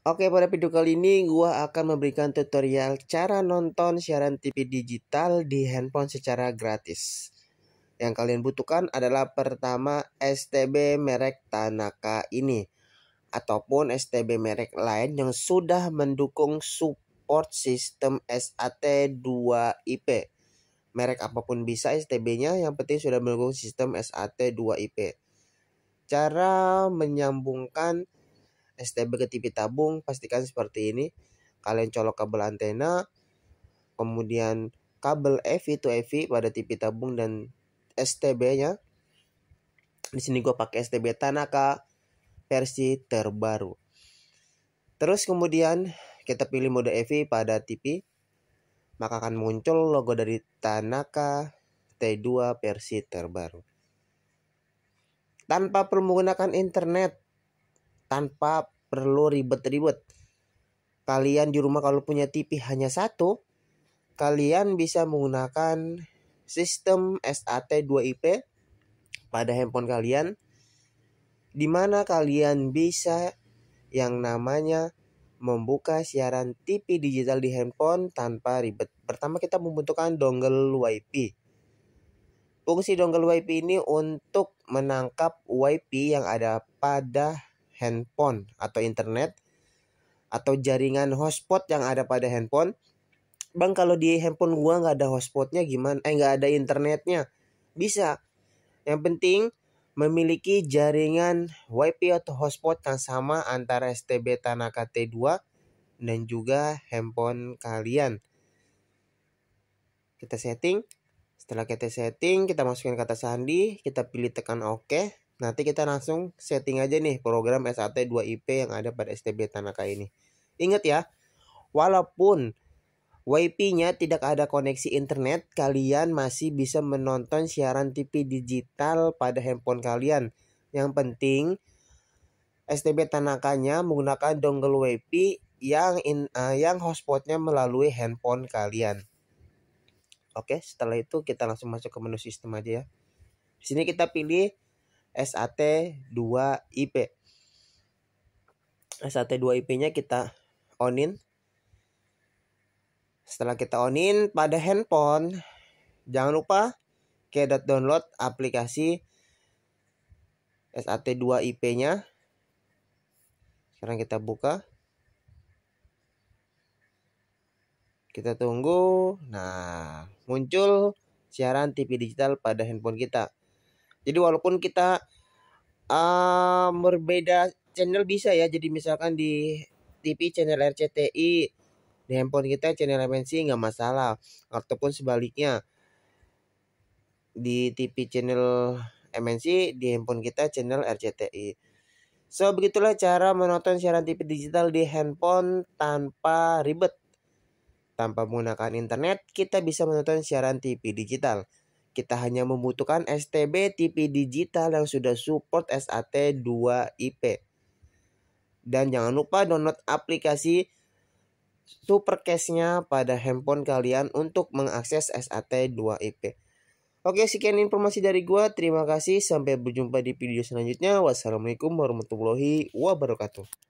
Oke pada video kali ini gua akan memberikan tutorial cara nonton siaran TV digital di handphone secara gratis. Yang kalian butuhkan adalah pertama STB merek Tanaka ini ataupun STB merek lain yang sudah mendukung support sistem SAT2IP. Merek apapun bisa STB-nya, yang penting sudah mendukung sistem SAT2IP. Cara menyambungkan STB ke TV tabung pastikan seperti ini kalian colok kabel antena kemudian kabel EV to EV pada TV tabung dan STB-nya di sini gue pakai STB Tanaka versi terbaru terus kemudian kita pilih mode EV pada TV maka akan muncul logo dari Tanaka T2 versi terbaru tanpa perlu menggunakan internet tanpa perlu ribet-ribet. Kalian di rumah kalau punya TV hanya satu, kalian bisa menggunakan sistem SAT2IP pada handphone kalian di mana kalian bisa yang namanya membuka siaran TV digital di handphone tanpa ribet. Pertama kita membutuhkan dongle WiFi. Fungsi dongle WiFi ini untuk menangkap WiFi yang ada pada handphone atau internet atau jaringan hotspot yang ada pada handphone. Bang kalau di handphone gua nggak ada hotspotnya gimana? Eh nggak ada internetnya. Bisa. Yang penting memiliki jaringan WiFi atau hotspot yang sama antara STB Tanaka T2 dan juga handphone kalian. Kita setting. Setelah kita setting, kita masukin kata sandi, kita pilih tekan OK. Nanti kita langsung setting aja nih program SAT 2IP yang ada pada STB Tanaka ini. Ingat ya, walaupun WiFi-nya tidak ada koneksi internet, kalian masih bisa menonton siaran TV digital pada handphone kalian. Yang penting STB Tanakanya menggunakan dongle WiFi yang in, uh, yang hotspotnya melalui handphone kalian. Oke, setelah itu kita langsung masuk ke menu sistem aja ya. Di sini kita pilih SAT 2 IP SAT 2 IP nya kita onin setelah kita onin pada handphone jangan lupa kita download aplikasi SAT 2 IP nya sekarang kita buka kita tunggu nah muncul siaran TV digital pada handphone kita jadi walaupun kita uh, channel bisa ya. Jadi misalkan di TV channel RCTI di handphone kita channel MNC nggak masalah ataupun sebaliknya di TV channel MNC di handphone kita channel RCTI. So begitulah cara menonton siaran TV digital di handphone tanpa ribet. Tanpa menggunakan internet, kita bisa menonton siaran TV digital. Kita hanya membutuhkan STB TV digital yang sudah support SAT 2IP. Dan jangan lupa download aplikasi Supercase-nya pada handphone kalian untuk mengakses SAT 2IP. Oke, sekian informasi dari gua. Terima kasih. Sampai berjumpa di video selanjutnya. Wassalamualaikum warahmatullahi wabarakatuh.